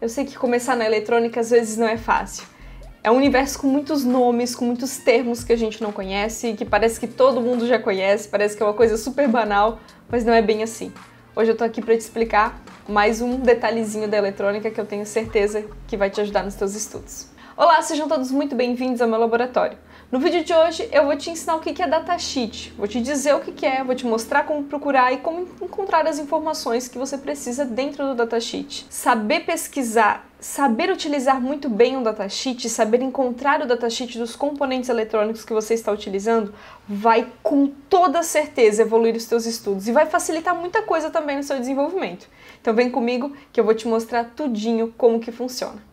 Eu sei que começar na eletrônica às vezes não é fácil. É um universo com muitos nomes, com muitos termos que a gente não conhece, que parece que todo mundo já conhece, parece que é uma coisa super banal, mas não é bem assim. Hoje eu tô aqui para te explicar mais um detalhezinho da eletrônica que eu tenho certeza que vai te ajudar nos teus estudos. Olá, sejam todos muito bem-vindos ao meu laboratório. No vídeo de hoje eu vou te ensinar o que é datasheet, vou te dizer o que é, vou te mostrar como procurar e como encontrar as informações que você precisa dentro do datasheet. Saber pesquisar, saber utilizar muito bem um datasheet, saber encontrar o datasheet dos componentes eletrônicos que você está utilizando, vai com toda certeza evoluir os seus estudos e vai facilitar muita coisa também no seu desenvolvimento. Então vem comigo que eu vou te mostrar tudinho como que funciona.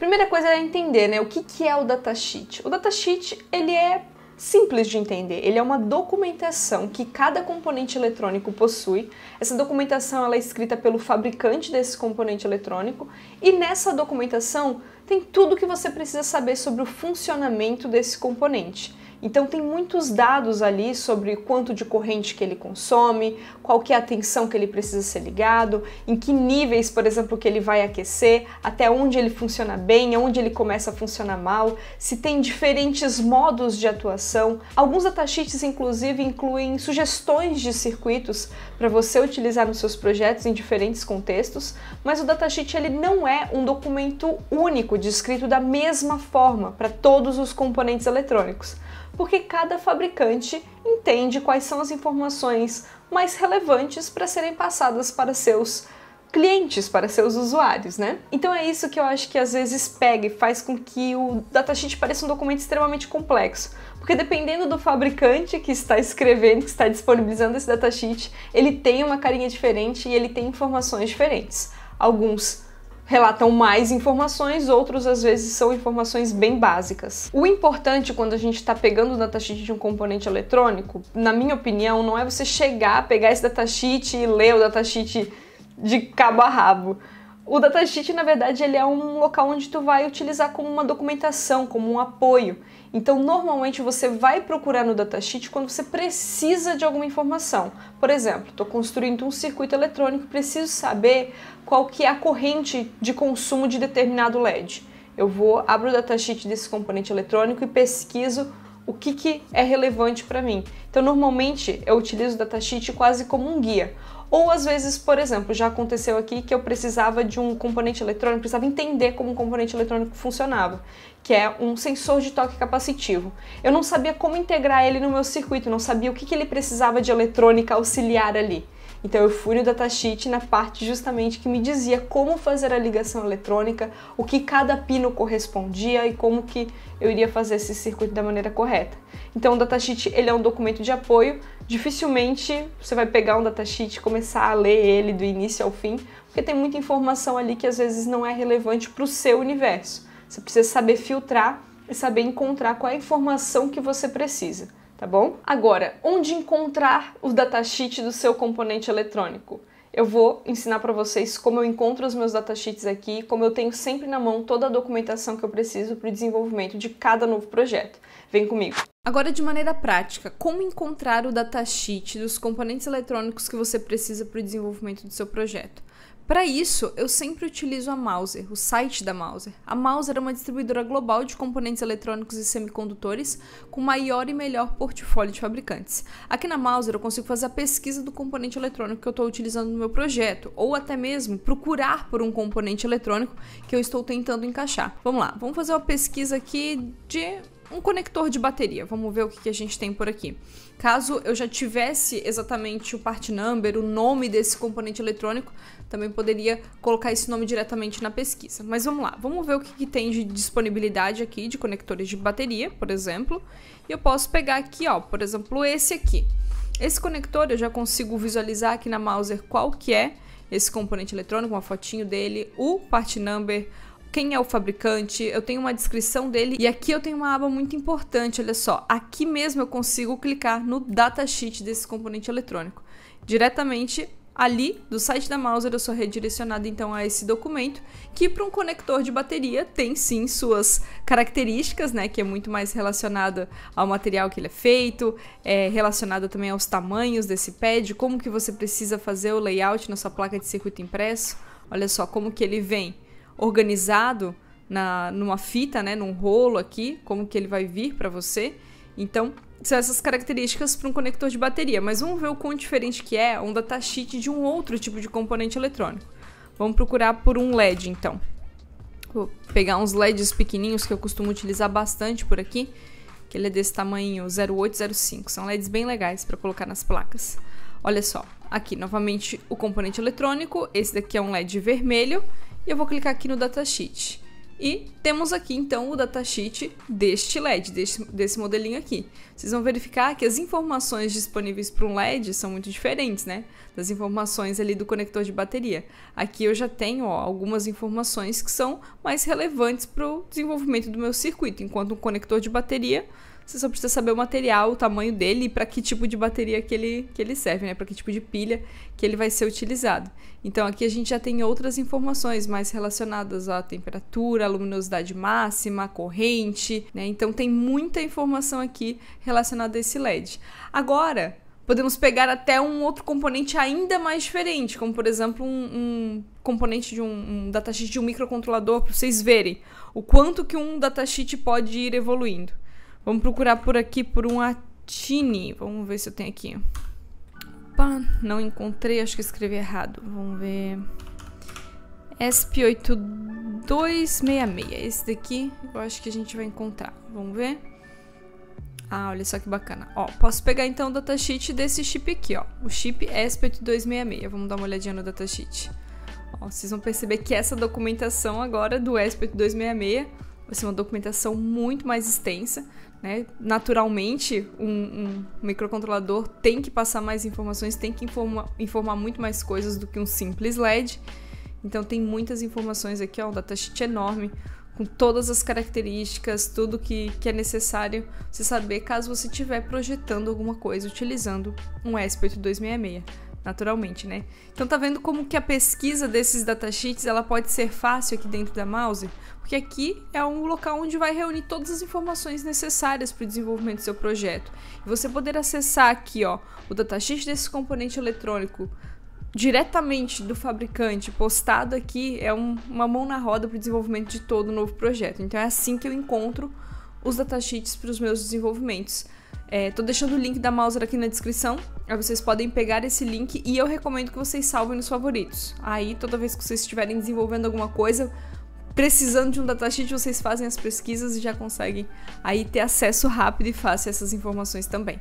Primeira coisa é entender, né, o que, que é o datasheet. O datasheet, ele é simples de entender. Ele é uma documentação que cada componente eletrônico possui. Essa documentação ela é escrita pelo fabricante desse componente eletrônico e nessa documentação tem tudo que você precisa saber sobre o funcionamento desse componente. Então tem muitos dados ali sobre quanto de corrente que ele consome, qual que é a tensão que ele precisa ser ligado, em que níveis, por exemplo, que ele vai aquecer, até onde ele funciona bem, onde ele começa a funcionar mal, se tem diferentes modos de atuação. Alguns datasheets inclusive incluem sugestões de circuitos para você utilizar nos seus projetos em diferentes contextos, mas o datasheet ele não é um documento único descrito da mesma forma para todos os componentes eletrônicos porque cada fabricante entende quais são as informações mais relevantes para serem passadas para seus clientes, para seus usuários, né? Então é isso que eu acho que às vezes pega e faz com que o datasheet pareça um documento extremamente complexo. Porque dependendo do fabricante que está escrevendo, que está disponibilizando esse datasheet, ele tem uma carinha diferente e ele tem informações diferentes. Alguns relatam mais informações, outros às vezes são informações bem básicas. O importante quando a gente está pegando o datasheet de um componente eletrônico, na minha opinião, não é você chegar, pegar esse datasheet e ler o datasheet de cabo a rabo o datasheet, na verdade, ele é um local onde tu vai utilizar como uma documentação, como um apoio. Então, normalmente você vai procurar no datasheet quando você precisa de alguma informação. Por exemplo, estou construindo um circuito eletrônico, preciso saber qual que é a corrente de consumo de determinado LED. Eu vou abro o datasheet desse componente eletrônico e pesquiso o que, que é relevante para mim. Então, normalmente eu utilizo o datasheet quase como um guia. Ou às vezes, por exemplo, já aconteceu aqui que eu precisava de um componente eletrônico, precisava entender como um componente eletrônico funcionava, que é um sensor de toque capacitivo. Eu não sabia como integrar ele no meu circuito, não sabia o que, que ele precisava de eletrônica auxiliar ali. Então eu fui no datasheet na parte justamente que me dizia como fazer a ligação eletrônica, o que cada pino correspondia e como que eu iria fazer esse circuito da maneira correta. Então o datasheet ele é um documento de apoio, dificilmente você vai pegar um datasheet e começar a ler ele do início ao fim, porque tem muita informação ali que às vezes não é relevante para o seu universo. Você precisa saber filtrar e saber encontrar qual é a informação que você precisa tá bom? Agora, onde encontrar o datasheet do seu componente eletrônico? Eu vou ensinar para vocês como eu encontro os meus datasheets aqui, como eu tenho sempre na mão toda a documentação que eu preciso para o desenvolvimento de cada novo projeto. Vem comigo! Agora, de maneira prática, como encontrar o datasheet dos componentes eletrônicos que você precisa para o desenvolvimento do seu projeto? Para isso, eu sempre utilizo a Mouser, o site da Mouser. A Mouser é uma distribuidora global de componentes eletrônicos e semicondutores com maior e melhor portfólio de fabricantes. Aqui na Mouser eu consigo fazer a pesquisa do componente eletrônico que eu estou utilizando no meu projeto, ou até mesmo procurar por um componente eletrônico que eu estou tentando encaixar. Vamos lá, vamos fazer uma pesquisa aqui de um conector de bateria. Vamos ver o que, que a gente tem por aqui. Caso eu já tivesse exatamente o part number, o nome desse componente eletrônico, também poderia colocar esse nome diretamente na pesquisa. Mas vamos lá, vamos ver o que, que tem de disponibilidade aqui de conectores de bateria, por exemplo. E eu posso pegar aqui, ó, por exemplo, esse aqui. Esse conector eu já consigo visualizar aqui na Mauser qual que é esse componente eletrônico, uma fotinho dele, o part number, quem é o fabricante, eu tenho uma descrição dele e aqui eu tenho uma aba muito importante, olha só. Aqui mesmo eu consigo clicar no datasheet desse componente eletrônico. Diretamente ali do site da Mouser eu sou redirecionado então a esse documento, que para um conector de bateria tem sim suas características, né, que é muito mais relacionada ao material que ele é feito, é relacionada também aos tamanhos desse pad, como que você precisa fazer o layout na sua placa de circuito impresso. Olha só como que ele vem organizado na, numa fita, né, num rolo aqui, como que ele vai vir para você. Então, são essas características para um conector de bateria, mas vamos ver o quão diferente que é um datasheet de um outro tipo de componente eletrônico. Vamos procurar por um LED, então. Vou pegar uns LEDs pequenininhos que eu costumo utilizar bastante por aqui, que ele é desse tamanho 0805. São LEDs bem legais para colocar nas placas. Olha só, aqui novamente o componente eletrônico, esse daqui é um LED vermelho, e eu vou clicar aqui no datasheet. E temos aqui então o datasheet deste LED, deste, desse modelinho aqui. Vocês vão verificar que as informações disponíveis para um LED são muito diferentes, né? Das informações ali do conector de bateria. Aqui eu já tenho ó, algumas informações que são mais relevantes para o desenvolvimento do meu circuito, enquanto um conector de bateria você só precisa saber o material, o tamanho dele e para que tipo de bateria que ele, que ele serve, né? Para que tipo de pilha que ele vai ser utilizado. Então aqui a gente já tem outras informações mais relacionadas à temperatura, à luminosidade máxima, à corrente, né? Então tem muita informação aqui relacionada a esse LED. Agora, podemos pegar até um outro componente ainda mais diferente, como por exemplo um, um componente de um, um datasheet de um microcontrolador, para vocês verem o quanto que um datasheet pode ir evoluindo. Vamos procurar por aqui por um Atini. Vamos ver se eu tenho aqui. Opa, não encontrei, acho que escrevi errado. Vamos ver. SP8266. Esse daqui eu acho que a gente vai encontrar. Vamos ver. Ah, olha só que bacana. Ó, posso pegar então o datasheet desse chip aqui, ó. O chip sp 8266 Vamos dar uma olhadinha no datasheet. Ó, vocês vão perceber que essa documentação agora do sp 8266 vai ser uma documentação muito mais extensa. Né? Naturalmente, um, um, microcontrolador tem que passar mais informações, tem que informa, informar muito mais coisas do que um simples LED. Então tem muitas informações aqui, ó, um datasheet enorme, com todas as características, tudo que, que é necessário você saber caso você estiver projetando alguma coisa utilizando um ESP8266 naturalmente, né? Então tá vendo como que a pesquisa desses datasheets ela pode ser fácil aqui dentro da Mouse? Porque aqui é um local onde vai reunir todas as informações necessárias para o desenvolvimento do seu projeto. E você poder acessar aqui, ó, o datasheet desse componente eletrônico diretamente do fabricante postado aqui é um, uma mão na roda para o desenvolvimento de todo o novo projeto. Então é assim que eu encontro os datasheets para os meus desenvolvimentos. Estou é, deixando o link da Mouser aqui na descrição, aí vocês podem pegar esse link e eu recomendo que vocês salvem nos favoritos. Aí toda vez que vocês estiverem desenvolvendo alguma coisa, precisando de um datasheet, vocês fazem as pesquisas e já conseguem aí ter acesso rápido e fácil a essas informações também.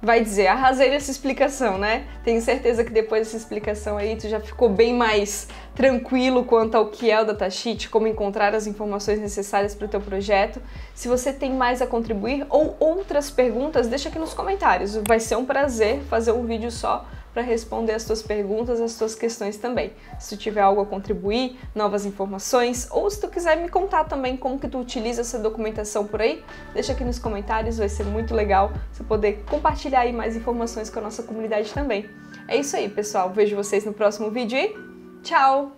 Vai dizer, arrasei nessa explicação, né? Tenho certeza que depois dessa explicação aí tu já ficou bem mais tranquilo quanto ao que é o datasheet, como encontrar as informações necessárias para o teu projeto. Se você tem mais a contribuir ou outras perguntas, deixa aqui nos comentários. Vai ser um prazer fazer um vídeo só para responder as suas perguntas, as suas questões também. Se tiver algo a contribuir, novas informações, ou se tu quiser me contar também como que tu utiliza essa documentação por aí, deixa aqui nos comentários, vai ser muito legal você poder compartilhar aí mais informações com a nossa comunidade também. É isso aí, pessoal. Vejo vocês no próximo vídeo e tchau!